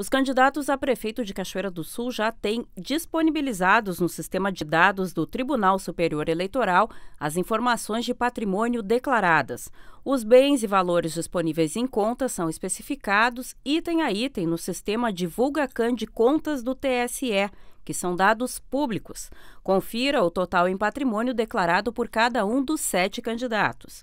Os candidatos a prefeito de Cachoeira do Sul já têm disponibilizados no sistema de dados do Tribunal Superior Eleitoral as informações de patrimônio declaradas. Os bens e valores disponíveis em conta são especificados item a item no sistema Divulga-CAN de Contas do TSE, que são dados públicos. Confira o total em patrimônio declarado por cada um dos sete candidatos.